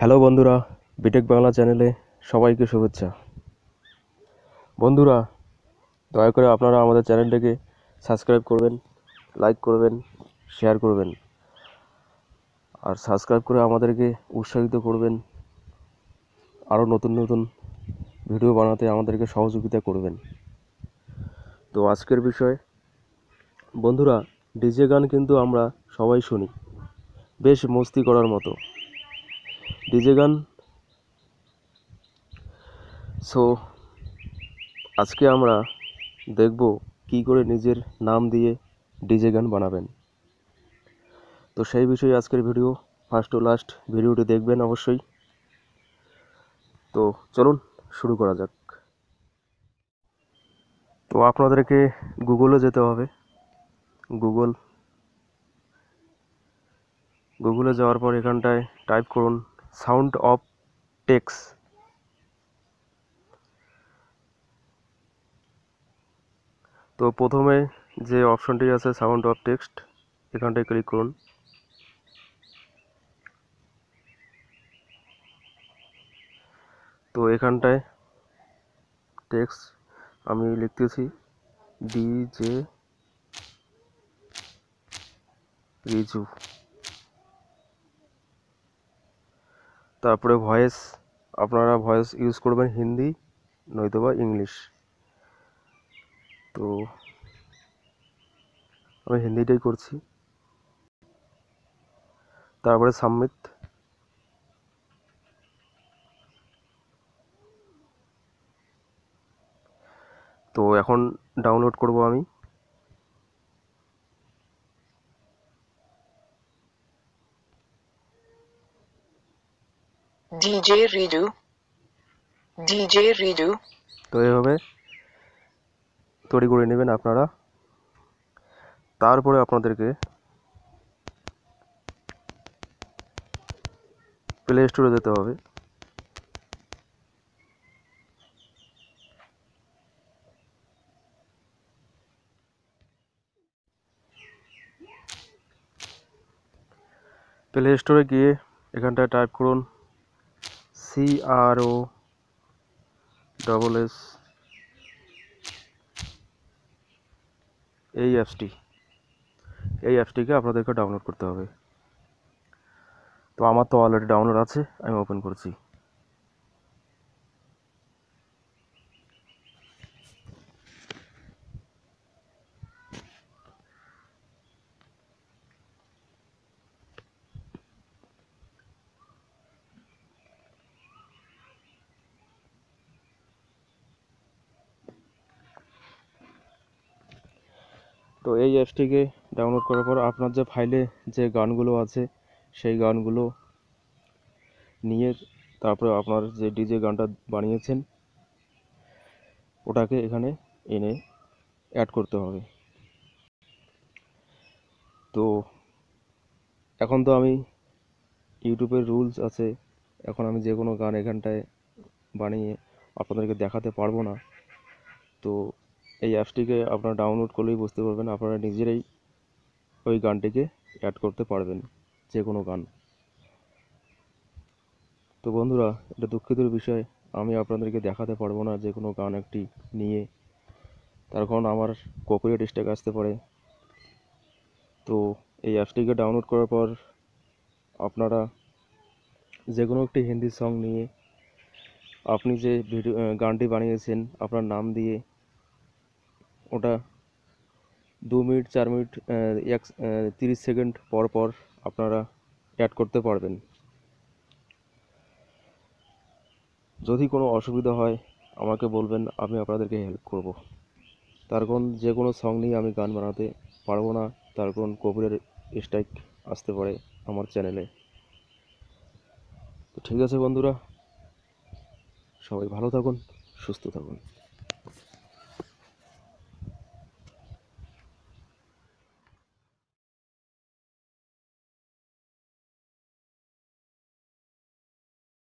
hello বন্ধুরা B Tech Bangla চ্যানেলে সবাইকে শুভেচ্ছা বন্ধুরা দয়া করে আপনারা আমাদের চ্যানেলটাকে সাবস্ক্রাইব করবেন লাইক করবেন শেয়ার করবেন আর সাবস্ক্রাইব করে আমাদেরকে উৎসাহিত করবেন আরও নতুন নতুন ভিডিও বানাতে আমাদেরকে সহযোগিতা করবেন তো আজকের বিষয় বন্ধুরা ডিজে গান কিন্তু আমরা সবাই শুনি বেশ মস্তি করার মতো ডিজে গান সো আজকে আমরা দেখব কি করে নিজের নাম দিয়ে ডিজে গান বানাবেন তো সেই বিষয়ে আজকের ভিডিও ফার্স্ট ও লাস্ট ভিডিওটি দেখবেন অবশ্যই তো চলুন শুরু করা যাক তো আপনাদেরকে গুগলে যেতে হবে গুগল গুগলে যাওয়ার পর এখানটায় টাইপ করুন সাউন্ড অফ টেক্স তো প্রথমে যে অপশনটি আছে সাউন্ড অফ টেক্সট এখানটায় ক্লিক করুন তো এখানটায় টেক্সট আমি লিখতেছি ডিজে রিজু তারপরে ভয়েস আপনারা ভয়েস ইউজ করবেন হিন্দি নয়তো বা ইংলিশ তো আমি হিন্দিটাই করছি তারপরে সাম্মিত তো এখন ডাউনলোড করব আমি ডিজে রিজু ডিজে রিজু তো এইভাবে তৈরি করে নেবেন আপনারা তারপরে আপনাদেরকে প্লে স্টোরে যেতে হবে প্লে স্টোরে গিয়ে এখানটায় টাইপ করুন C R O double S এই অ্যাপসটি এই অ্যাপসটিকে আপনাদেরকে ডাউনলোড করতে হবে তো আমার তো অলরেডি ডাউনলোড আছে আমি ওপেন করছি তো এই অ্যাপসটিকে ডাউনলোড করার পর আপনার যে ফাইলে যে গানগুলো আছে সেই গানগুলো নিয়ে তারপরে আপনার যে ডিজে গানটা বানিয়েছেন ওটাকে এখানে এনে অ্যাড করতে হবে তো এখন তো আমি ইউটিউবের রুলস আছে এখন আমি যে কোনো গান এখানটায় বানিয়ে আপনাদেরকে দেখাতে পারবো না তো এই অ্যাপসটিকে আপনারা ডাউনলোড করলেই বুঝতে পারবেন আপনারা নিজেরাই ওই গানটিকে অ্যাড করতে পারবেন যে কোনো গান তো বন্ধুরা এটা দুঃখিতের বিষয় আমি আপনাদেরকে দেখাতে পারবো না যে কোনো গান একটি নিয়ে তার কারণ আমার কপিরাইট স্ট্যাক আসতে পারে তো এই অ্যাপসটিকে ডাউনলোড করার পর আপনারা যে কোনো একটি হিন্দি সং নিয়ে আপনি যে ভিডিও গানটি বানিয়েছেন আপনার নাম দিয়ে ওটা দু মিনিট চার মিনিট এক তিরিশ সেকেন্ড পর পর আপনারা অ্যাড করতে পারবেন যদি কোনো অসুবিধা হয় আমাকে বলবেন আমি আপনাদেরকে হেল্প করব তার কারণ যে কোনো সং নিয়ে আমি গান বানাতে পারবো না তার কারণ কপিরের স্ট্রাইক আসতে পারে আমার চ্যানেলে তো ঠিক আছে বন্ধুরা সবাই ভালো থাকুন সুস্থ থাকুন